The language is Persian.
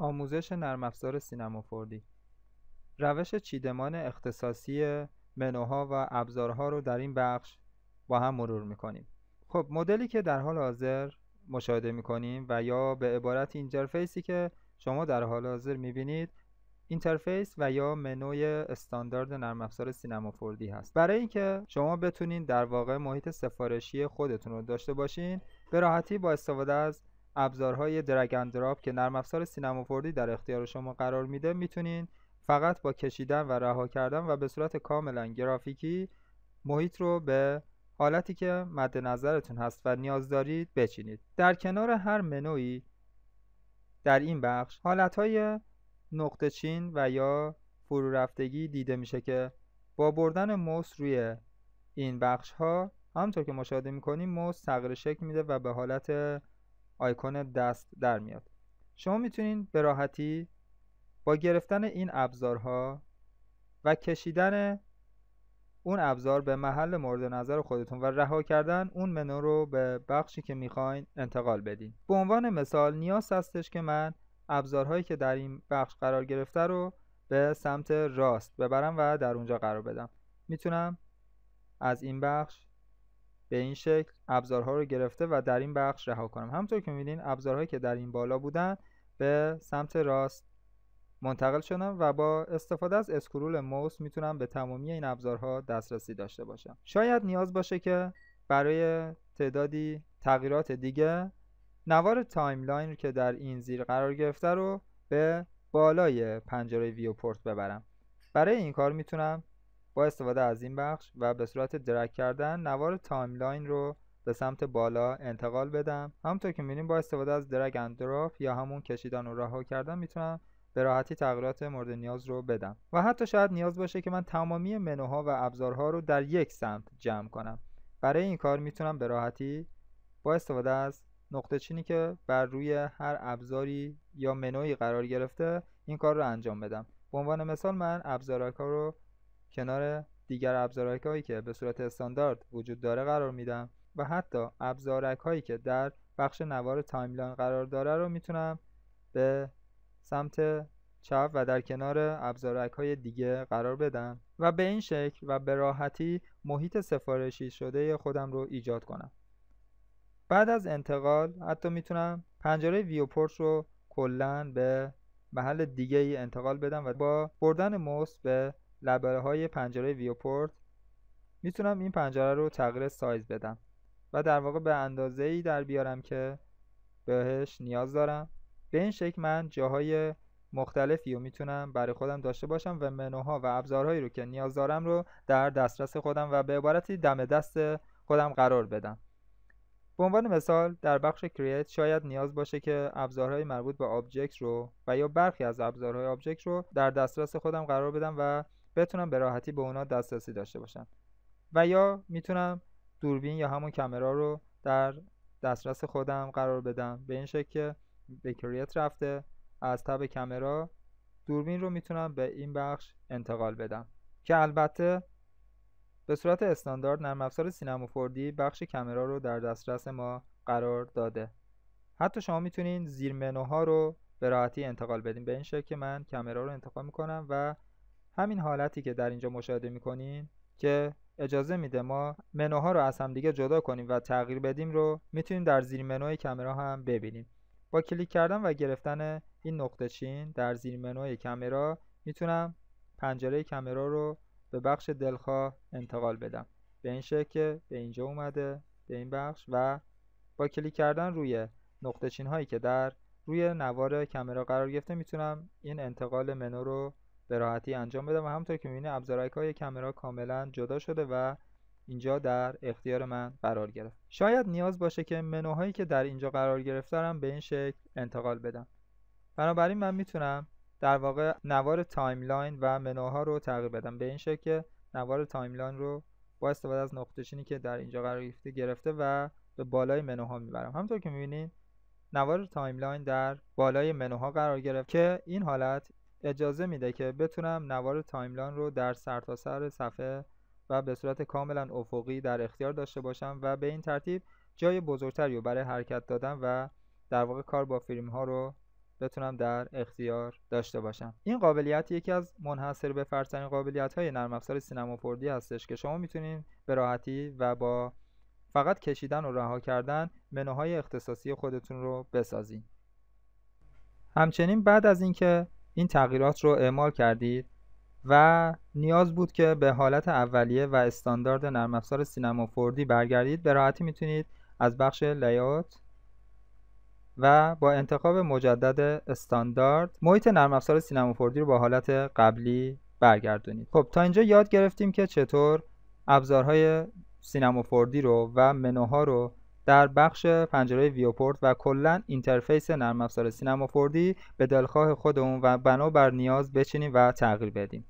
آموزش نرم افزار سینمافوردی روش چیدمان اختصاصی منوها و ابزارها رو در این بخش با هم مرور میکنیم خب مدلی که در حال حاضر مشاهده میکنیم و یا به عبارت اینترفیسی که شما در حال حاضر میبینید اینترفیس و یا منوی استاندارد نرم افزار سینمافوردی هست برای اینکه شما بتونید در واقع محیط سفارشی خودتون رو داشته باشین به راحتی با استفاده از ابزارهای درگ اندراب که نرم افزار فوردی در اختیار شما قرار میده میتونین فقط با کشیدن و رها کردن و به صورت کاملا گرافیکی محیط رو به حالتی که مد نظرتون هست و نیاز دارید بچینید در کنار هر منوی در این بخش حالتهای نقطه چین و یا فرو رفتگی دیده میشه که با بردن موس روی این بخش ها همطور که مشاهده میکنیم موس تغییر شکل میده و به حالت آیکون دست در میاد شما میتونین به راحتی با گرفتن این ابزارها و کشیدن اون ابزار به محل مورد نظر خودتون و رها کردن اون منو رو به بخشی که میخواین انتقال بدین به عنوان مثال نیاز هستش که من ابزارهایی که در این بخش قرار گرفته رو به سمت راست ببرم و در اونجا قرار بدم میتونم از این بخش به این شکل ابزارها رو گرفته و در این بخش رها کنم همطور که میبینین ابزارهایی که در این بالا بودن به سمت راست منتقل شدم و با استفاده از اسکرول موس میتونم به تمامی این ابزارها دسترسی داشته باشم شاید نیاز باشه که برای تعدادی تغییرات دیگه نوار تایملاین که در این زیر قرار گرفته رو به بالای پنجره ویوپورت ببرم برای این کار میتونم با استفاده از این بخش و به صورت درک کردن نوار تایم لاین رو به سمت بالا انتقال بدم همونطور که میبینیم با استفاده از درگ اندراف یا همون کشیدن و رها کردن میتونم به راحتی تغییرات مورد نیاز رو بدم و حتی شاید نیاز باشه که من تمامی منوها و ابزارها رو در یک سمت جمع کنم برای این کار میتونم به راحتی با استفاده از نقطه چینی که بر روی هر ابزاری یا منوی قرار گرفته این کار رو انجام بدم به عنوان مثال من ابزارها رو کنار دیگر ابزارک هایی که به صورت استاندارد وجود داره قرار میدم و حتی ابزارک هایی که در بخش نوار تایملاین قرار داره رو میتونم به سمت چپ و در کنار ابزارک های دیگه قرار بدم و به این شکل و به راحتی محیط سفارشی شده خودم رو ایجاد کنم بعد از انتقال حتی میتونم پنجره ویوپورت رو کلا به محل دیگه ای انتقال بدم و با بردن موس به لبره های پنجره ویوپورت میتونم این پنجره رو تغییر سایز بدم و در واقع به اندازه ای در بیارم که بهش نیاز دارم به این شکل من جاهای مختلفی رو میتونم برای خودم داشته باشم و منوها و ابزارهایی رو که نیاز دارم رو در دسترس خودم و به عبارتی دم دست خودم قرار بدم به عنوان مثال در بخش کریت شاید نیاز باشه که ابزارهای مربوط به آبجکت رو و یا برخی از ابزارهای آبجکت رو در دسترس خودم قرار بدم و بتونم به راحتی به اونا دسترسی داشته باشم و یا میتونم دوربین یا همون کمرا رو در دسترس خودم قرار بدم به این شکل که به رفته از تب کامرا دوربین رو میتونم به این بخش انتقال بدم که البته به صورت استاندارد نرم افزار سینما فوردی بخش کامرا رو در دسترس ما قرار داده حتی شما میتونید زیر منوها رو به راحتی انتقال بدین به این شکل که من کامرا رو انتخاب میکنم و همین حالتی که در اینجا مشاهده میکنیم که اجازه میده ما منوها رو از هم دیگه جدا کنیم و تغییر بدیم رو میتونیم در زیر منوی کامرا هم ببینیم با کلیک کردن و گرفتن این نقطه چین در زیر منوی کامرا میتونم پنجره کامرا رو به بخش دلخواه انتقال بدم به این شکل که به اینجا اومده به این بخش و با کلیک کردن روی نقطه چین هایی که در روی نوار کامرا قرار گرفته میتونم این انتقال منو رو به راحتی انجام بدم و همونطور که میبینید ابزارهای های کامرا کاملا جدا شده و اینجا در اختیار من قرار گرفت شاید نیاز باشه که منوهایی که در اینجا قرار گرفتارم به این شکل انتقال بدم بنابراین من میتونم در واقع نوار تایملاین و منوها رو تغییر بدم به این شکل که نوار تایملاین رو با استفاده از چینی که در اینجا قرار گرفته گرفته و به بالای منوها میبرم همونطور که میبینید نوار تایملاین در بالای منوها قرار گرفت که این حالت اجازه میده که بتونم نوار تایملاین رو در سرتاسر سر صفحه و به صورت کاملا افقی در اختیار داشته باشم و به این ترتیب جای بزرگتری رو برای حرکت دادن و در واقع کار با فیلم ها رو بتونم در اختیار داشته باشم این قابلیت یکی از منحصر به فرد قابلیت های نرم افزار هستش که شما میتونید به راحتی و با فقط کشیدن و رها کردن منوهای اختصاصی خودتون رو بسازید. همچنین بعد از اینکه این تغییرات رو اعمال کردید و نیاز بود که به حالت اولیه و استاندارد نرم افزار برگردید به راحتی میتونید از بخش لیات و با انتخاب مجدد استاندارد محیط نرم افزار سینما رو با حالت قبلی برگردونید خب تا اینجا یاد گرفتیم که چطور ابزارهای سینما رو و منوها رو در بخش پنجره ویوپورت و کلا اینترفیس نرم افزار سینما فوردی به دلخواه خودمون و بنابر نیاز بچینیم و تغییر بدیم